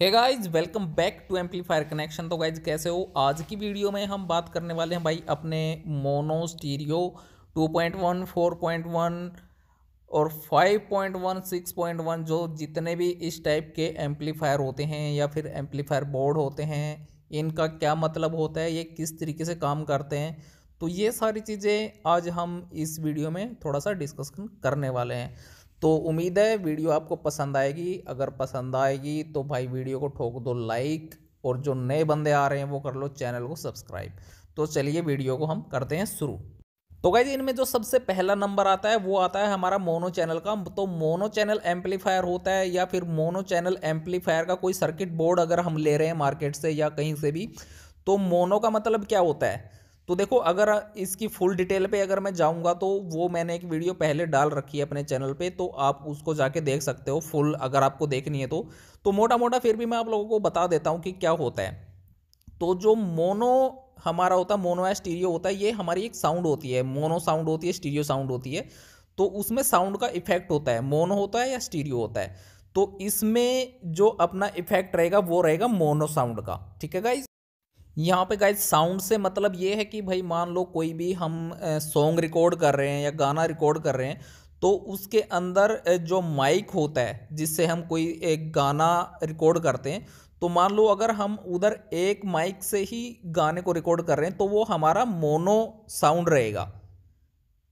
hey guys welcome back to amplifier connection तो guys कैसे हो आज की वीडियो में हम बात करने वाले हैं भाई अपने मोनो स्टीरियो 2.1, 4.1 और 5.1, 6.1 जो जितने भी इस टाइप के एम्पलीफायर होते हैं या फिर एम्पलीफायर बोर्ड होते हैं इनका क्या मतलब होता है ये किस तरीके से काम करते हैं तो ये सारी चीज़ें आज हम इस वीडियो में थोड़ा सा डिस्कशन करने वाले हैं तो उम्मीद है वीडियो आपको पसंद आएगी अगर पसंद आएगी तो भाई वीडियो को ठोक दो लाइक और जो नए बंदे आ रहे हैं वो कर लो चैनल को सब्सक्राइब तो चलिए वीडियो को हम करते हैं शुरू तो गाइज इनमें जो सबसे पहला नंबर आता है वो आता है हमारा मोनो चैनल का तो मोनो चैनल एम्पलीफायर होता है या फिर मोनो चैनल एम्पलीफायर का कोई सर्किट बोर्ड अगर हम ले रहे हैं मार्केट से या कहीं से भी तो मोनो का मतलब क्या होता है तो देखो अगर इसकी फुल डिटेल पे अगर मैं जाऊंगा तो वो मैंने एक वीडियो पहले डाल रखी है अपने चैनल पे तो आप उसको जाके देख सकते हो फुल अगर आपको देखनी है तो तो मोटा मोटा फिर भी मैं आप लोगों को बता देता हूँ कि क्या होता है तो जो मोनो हमारा होता है मोनो या स्टीरियो होता है ये हमारी एक साउंड होती है मोनो साउंड होती है स्टीरियो साउंड होती है तो उसमें साउंड का इफेक्ट होता है मोनो होता है या स्टीरियो होता है तो इसमें जो अपना इफेक्ट रहेगा वो रहेगा मोनो साउंड का ठीक है गाइज यहाँ पे गाइज साउंड से मतलब ये है कि भाई मान लो कोई भी हम सॉन्ग रिकॉर्ड कर रहे हैं या गाना रिकॉर्ड कर रहे हैं तो उसके अंदर जो माइक होता है जिससे हम कोई एक गाना रिकॉर्ड करते हैं तो मान लो अगर हम उधर एक माइक से ही गाने को रिकॉर्ड कर रहे हैं तो वो हमारा मोनो साउंड रहेगा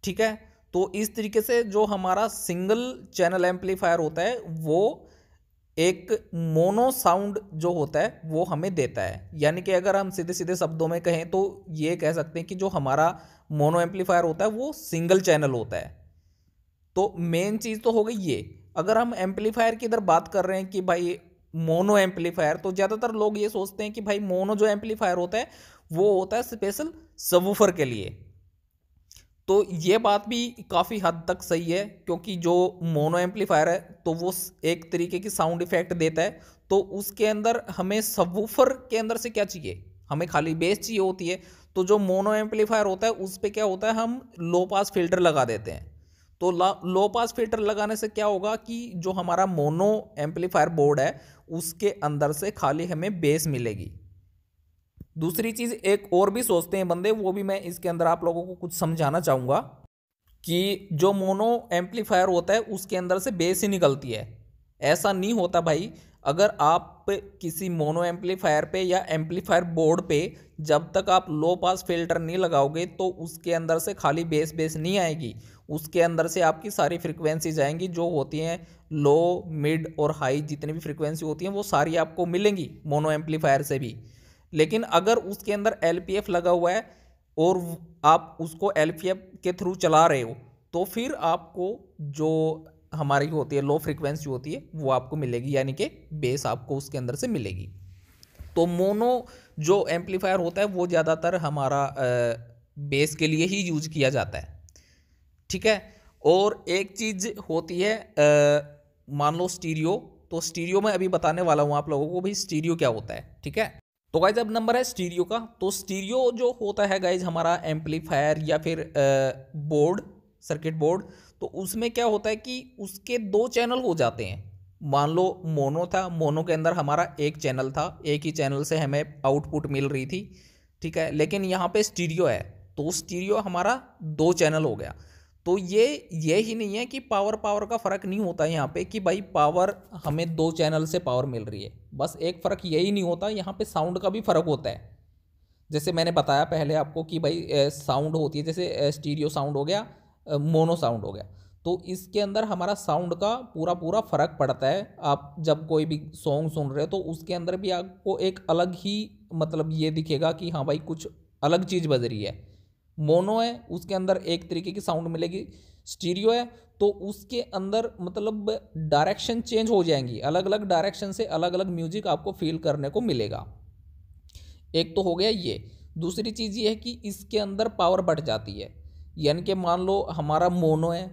ठीक है तो इस तरीके से जो हमारा सिंगल चैनल एम्पलीफायर होता है वो एक मोनो साउंड जो होता है वो हमें देता है यानी कि अगर हम सीधे सीधे शब्दों में कहें तो ये कह सकते हैं कि जो हमारा मोनो एम्पलीफायर होता है वो सिंगल चैनल होता है तो मेन चीज़ तो हो गई ये अगर हम एम्पलीफायर की इधर बात कर रहे हैं कि भाई मोनो एम्पलीफायर तो ज़्यादातर लोग ये सोचते हैं कि भाई मोनो जो एम्पलीफायर होता है वो होता है स्पेशल सबूफर के लिए तो ये बात भी काफ़ी हद तक सही है क्योंकि जो मोनो एम्पलीफायर है तो वो एक तरीके की साउंड इफेक्ट देता है तो उसके अंदर हमें सबवूफर के अंदर से क्या चाहिए हमें खाली बेस चाहिए होती है तो जो मोनो एम्पलीफायर होता है उस पर क्या होता है हम लो पास फिल्टर लगा देते हैं तो लो पास फिल्टर लगाने से क्या होगा कि जो हमारा मोनो एम्पलीफायर बोर्ड है उसके अंदर से खाली हमें बेस मिलेगी दूसरी चीज़ एक और भी सोचते हैं बंदे वो भी मैं इसके अंदर आप लोगों को कुछ समझाना चाहूँगा कि जो मोनो एम्पलीफायर होता है उसके अंदर से बेस ही निकलती है ऐसा नहीं होता भाई अगर आप किसी मोनो एम्पलीफायर पे या एम्पलीफायर बोर्ड पे जब तक आप लो पास फिल्टर नहीं लगाओगे तो उसके अंदर से खाली बेस बेस नहीं आएगी उसके अंदर से आपकी सारी फ्रिक्वेंसीज जाएंगी जो होती हैं लो मिड और हाई जितनी भी फ्रिक्वेंसी होती हैं वो सारी आपको मिलेंगी मोनो एम्पलीफायर से भी लेकिन अगर उसके अंदर एल लगा हुआ है और आप उसको एल के थ्रू चला रहे हो तो फिर आपको जो हमारी होती है लो फ्रिक्वेंसी होती है वो आपको मिलेगी यानी कि बेस आपको उसके अंदर से मिलेगी तो मोनो जो एम्पलीफायर होता है वो ज़्यादातर हमारा बेस के लिए ही यूज किया जाता है ठीक है और एक चीज़ होती है मान लो स्टीरियो तो स्टीरियो में अभी बताने वाला हूँ आप लोगों को भाई स्टीरियो क्या होता है ठीक है तो गाइज अब नंबर है स्टीरियो का तो स्टीरियो जो होता है गाइज हमारा एम्पलीफायर या फिर बोर्ड सर्किट बोर्ड तो उसमें क्या होता है कि उसके दो चैनल हो जाते हैं मान लो मोनो था मोनो के अंदर हमारा एक चैनल था एक ही चैनल से हमें आउटपुट मिल रही थी ठीक है लेकिन यहाँ पे स्टीरियो है तो स्टीरियो हमारा दो चैनल हो गया तो ये ये ही नहीं है कि पावर पावर का फ़र्क नहीं होता यहाँ पे कि भाई पावर हमें दो चैनल से पावर मिल रही है बस एक फ़र्क यही नहीं होता यहाँ पे साउंड का भी फ़र्क होता है जैसे मैंने बताया पहले आपको कि भाई साउंड होती है जैसे स्टीरियो साउंड हो गया मोनो साउंड हो गया तो इसके अंदर हमारा साउंड का पूरा पूरा फ़र्क पड़ता है आप जब कोई भी सॉन्ग सुन रहे हो तो उसके अंदर भी आपको एक अलग ही मतलब ये दिखेगा कि हाँ भाई कुछ अलग चीज़ बज रही है मोनो है उसके अंदर एक तरीके की साउंड मिलेगी स्टीरियो है तो उसके अंदर मतलब डायरेक्शन चेंज हो जाएंगी अलग अलग डायरेक्शन से अलग अलग म्यूजिक आपको फील करने को मिलेगा एक तो हो गया ये दूसरी चीज़ ये है कि इसके अंदर पावर बढ़ जाती है यानी कि मान लो हमारा मोनो है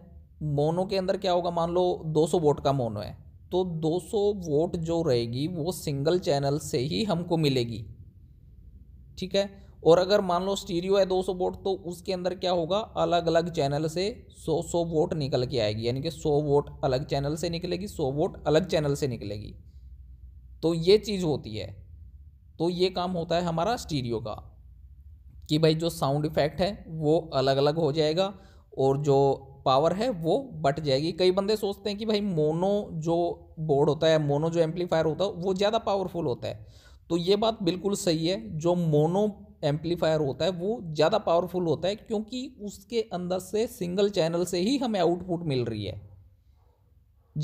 मोनो के अंदर क्या होगा मान लो 200 वोट का मोनो है तो 200 वोट जो रहेगी वो सिंगल चैनल से ही हमको मिलेगी ठीक है और अगर मान लो स्टीरियो है 200 वोट तो उसके अंदर क्या होगा अलग अलग चैनल से 100 100 वोट निकल के आएगी यानी कि 100 वोट अलग चैनल से निकलेगी 100 वोट अलग चैनल से निकलेगी तो ये चीज़ होती है तो ये काम होता है हमारा स्टीरियो का कि भाई जो साउंड इफेक्ट है वो अलग अलग हो जाएगा और जो पावर है वो बट जाएगी कई बंदे सोचते हैं कि भाई मोनो जो बोर्ड होता है मोनो जो एम्पलीफायर होता है वो ज़्यादा पावरफुल होता है तो ये बात बिल्कुल सही है जो मोनो एम्पलीफायर होता है वो ज़्यादा पावरफुल होता है क्योंकि उसके अंदर से सिंगल चैनल से ही हमें आउटपुट मिल रही है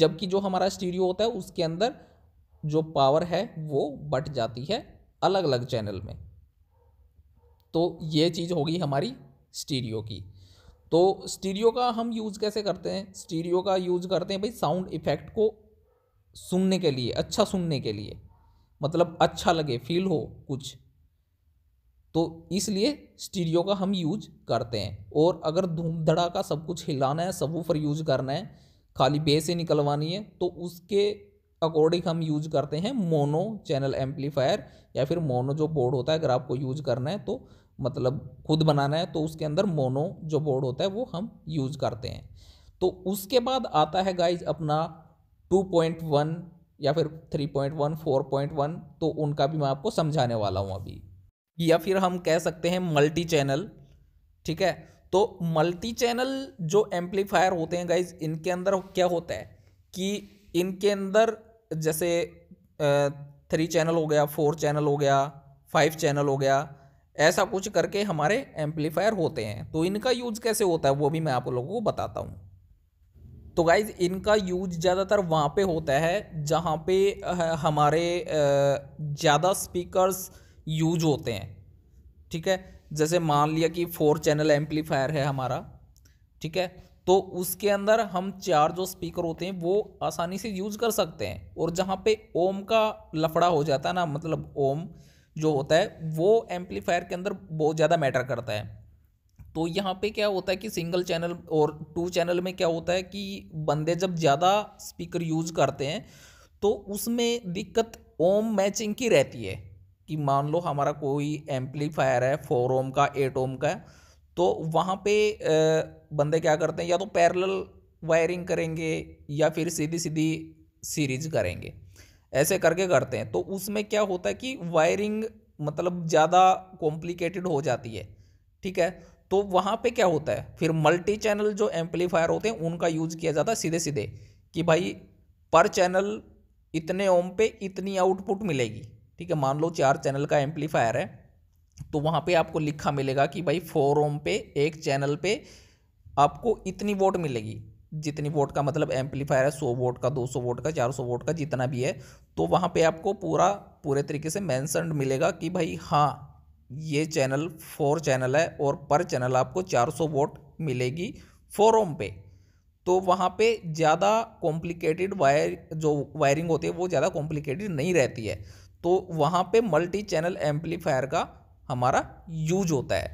जबकि जो हमारा स्टीरियो होता है उसके अंदर जो पावर है वो बट जाती है अलग अलग चैनल में तो ये चीज़ होगी हमारी स्टीरियो की तो स्टीरियो का हम यूज़ कैसे करते हैं स्टीरियो का यूज़ करते हैं भाई साउंड इफ़ेक्ट को सुनने के लिए अच्छा सुनने के लिए मतलब अच्छा लगे फील हो कुछ तो इसलिए स्टीरियो का हम यूज करते हैं और अगर धूम का सब कुछ हिलाना है सब ऊपर यूज करना है खाली बेस से निकलवानी है तो उसके अकॉर्डिंग हम यूज करते हैं मोनो चैनल एम्पलीफायर या फिर मोनो जो बोर्ड होता है अगर आपको यूज करना है तो मतलब खुद बनाना है तो उसके अंदर मोनो जो बोर्ड होता है वो हम यूज करते हैं तो उसके बाद आता है गाइज अपना 2.1 या फिर 3.1 4.1 तो उनका भी मैं आपको समझाने वाला हूँ अभी या फिर हम कह सकते हैं मल्टी चैनल ठीक है तो मल्टी चैनल जो एम्पलीफायर होते हैं गाइज इनके अंदर क्या होता है कि इनके अंदर जैसे थ्री चैनल हो गया फोर चैनल हो गया फाइव चैनल हो गया ऐसा कुछ करके हमारे एम्पलीफायर होते हैं तो इनका यूज कैसे होता है वो भी मैं आप लोगों को बताता हूँ तो गाइज इनका यूज ज़्यादातर वहाँ पे होता है जहाँ पे हमारे ज़्यादा स्पीकर्स यूज होते हैं ठीक है जैसे मान लिया कि फोर चैनल एम्पलीफायर है हमारा ठीक है तो उसके अंदर हम चार जो स्पीकर होते हैं वो आसानी से यूज कर सकते हैं और जहाँ पे ओम का लफड़ा हो जाता है ना मतलब ओम जो होता है वो एम्पलीफायर के अंदर बहुत ज़्यादा मैटर करता है तो यहाँ पे क्या होता है कि सिंगल चैनल और टू चैनल में क्या होता है कि बंदे जब ज़्यादा स्पीकर यूज करते हैं तो उसमें दिक्कत ओम मैचिंग की रहती है कि मान लो हमारा कोई एम्पलीफायर है फोर ओम का एट ओम का तो वहाँ पे बंदे क्या करते हैं या तो पैरेलल वायरिंग करेंगे या फिर सीधी सीधी सीरीज करेंगे ऐसे करके करते हैं तो उसमें क्या होता है कि वायरिंग मतलब ज़्यादा कॉम्प्लिकेटेड हो जाती है ठीक है तो वहाँ पे क्या होता है फिर मल्टी चैनल जो एम्पलीफायर होते हैं उनका यूज किया जाता है सीधे सीधे कि भाई पर चैनल इतने ओम पे इतनी आउटपुट मिलेगी ठीक है मान लो चार चैनल का एम्पलीफायर है तो वहाँ पे आपको लिखा मिलेगा कि भाई फोर ओम पे एक चैनल पे आपको इतनी वोट मिलेगी जितनी वोट का मतलब एम्पलीफायर है सौ वोट का दो सौ वोट का चार सौ वोट का जितना भी है तो वहाँ पे आपको पूरा पूरे तरीके से मैंसनड मिलेगा कि भाई हाँ ये चैनल फोर चैनल है और पर चैनल आपको चार सौ वोट मिलेगी फोर ओम पे तो वहाँ पे ज़्यादा कॉम्प्लिकेटेड वायर जो वायरिंग होती है वो ज़्यादा कॉम्प्लिकेटेड नहीं रहती है तो वहाँ पे मल्टी चैनल एम्पलीफायर का हमारा यूज होता है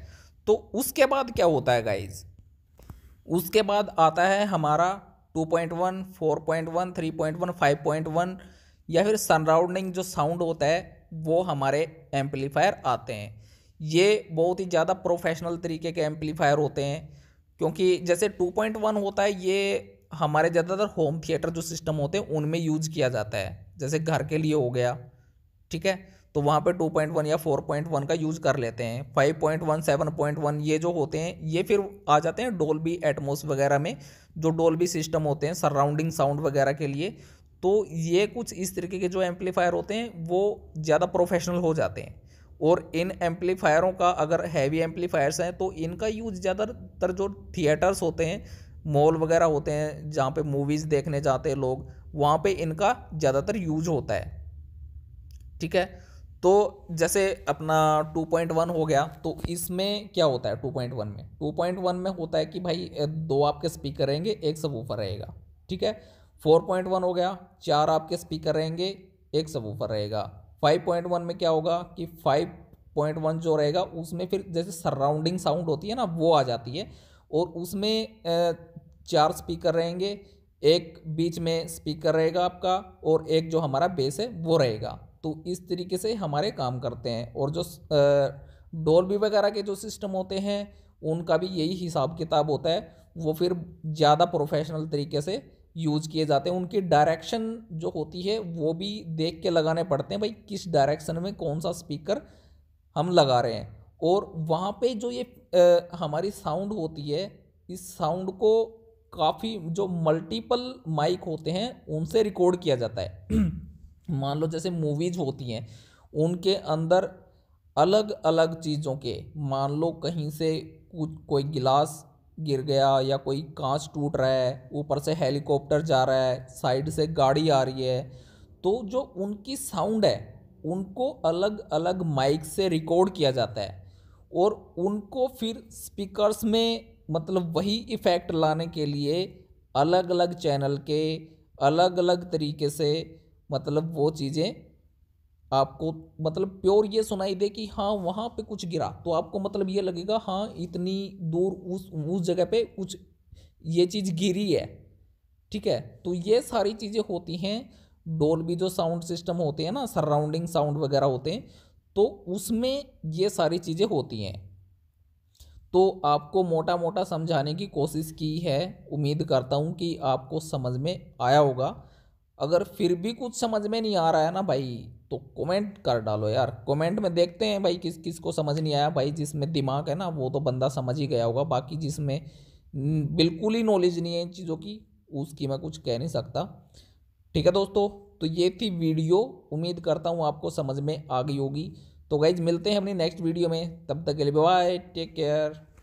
तो उसके बाद क्या होता है गाइज उसके बाद आता है हमारा 2.1, 4.1, 3.1, 5.1 या फिर सनराउंडिंग जो साउंड होता है वो हमारे एम्पलीफायर आते हैं ये बहुत ही ज़्यादा प्रोफेशनल तरीके के एम्पलीफायर होते हैं क्योंकि जैसे 2.1 होता है ये हमारे ज़्यादातर होम थिएटर जो सिस्टम होते हैं उनमें यूज किया जाता है जैसे घर के लिए हो गया ठीक है तो वहाँ पे 2.1 या 4.1 का यूज़ कर लेते हैं 5.1 7.1 ये जो होते हैं ये फिर आ जाते हैं बी एटमोस वगैरह में जो बी सिस्टम होते हैं सराउंडिंग साउंड वगैरह के लिए तो ये कुछ इस तरीके के जो एम्पलीफायर होते हैं वो ज़्यादा प्रोफेशनल हो जाते हैं और इन एम्पलीफायरों का अगर हैवी एम्पलीफायर्स हैं तो इनका यूज ज़्यादातर जो थिएटर्स होते हैं मॉल वगैरह होते हैं जहाँ पर मूवीज़ देखने जाते हैं लोग वहाँ पर इनका ज़्यादातर यूज होता है ठीक है तो जैसे अपना 2.1 हो गया तो इसमें क्या होता है 2.1 में 2.1 में होता है कि भाई दो आपके स्पीकर रहेंगे एक ऊपर रहेगा ठीक है 4.1 हो गया चार आपके स्पीकर रहेंगे एक ऊपर रहेगा 5.1 में क्या होगा कि 5.1 जो रहेगा उसमें फिर जैसे सराउंडिंग साउंड होती है ना वो आ जाती है और उसमें चार स्पीकर रहेंगे एक बीच में स्पीकर रहेगा आपका और एक जो हमारा बेस है वो रहेगा तो इस तरीके से हमारे काम करते हैं और जो डोर भी वगैरह के जो सिस्टम होते हैं उनका भी यही हिसाब किताब होता है वो फिर ज़्यादा प्रोफेशनल तरीके से यूज़ किए जाते हैं उनकी डायरेक्शन जो होती है वो भी देख के लगाने पड़ते हैं भाई किस डायरेक्शन में कौन सा स्पीकर हम लगा रहे हैं और वहाँ पे जो ये आ, हमारी साउंड होती है इस साउंड को काफ़ी जो मल्टीपल माइक होते हैं उनसे रिकॉर्ड किया जाता है मान लो जैसे मूवीज़ होती हैं उनके अंदर अलग अलग चीज़ों के मान लो कहीं से कुछ कोई गिलास गिर गया या कोई कांच टूट रहा है ऊपर से हेलीकॉप्टर जा रहा है साइड से गाड़ी आ रही है तो जो उनकी साउंड है उनको अलग अलग माइक से रिकॉर्ड किया जाता है और उनको फिर स्पीकर्स में मतलब वही इफ़ेक्ट लाने के लिए अलग अलग चैनल के अलग अलग तरीके से मतलब वो चीज़ें आपको मतलब प्योर ये सुनाई दे कि हाँ वहाँ पे कुछ गिरा तो आपको मतलब ये लगेगा हाँ इतनी दूर उस उस जगह पे कुछ ये चीज़ गिरी है ठीक है तो ये सारी चीज़ें होती हैं डोल भी जो साउंड सिस्टम होते हैं ना सराउंडिंग साउंड वगैरह होते हैं तो उसमें ये सारी चीज़ें होती हैं तो आपको मोटा मोटा समझाने की कोशिश की है उम्मीद करता हूँ कि आपको समझ में आया होगा अगर फिर भी कुछ समझ में नहीं आ रहा है ना भाई तो कमेंट कर डालो यार कमेंट में देखते हैं भाई किस किस को समझ नहीं आया भाई जिसमें दिमाग है ना वो तो बंदा समझ ही गया होगा बाकी जिसमें बिल्कुल ही नॉलेज नहीं है इन चीज़ों की उसकी मैं कुछ कह नहीं सकता ठीक है दोस्तों तो ये थी वीडियो उम्मीद करता हूँ आपको समझ में आ गई होगी तो गाइज मिलते हैं अपनी नेक्स्ट वीडियो में तब तक के लिए बाय टेक केयर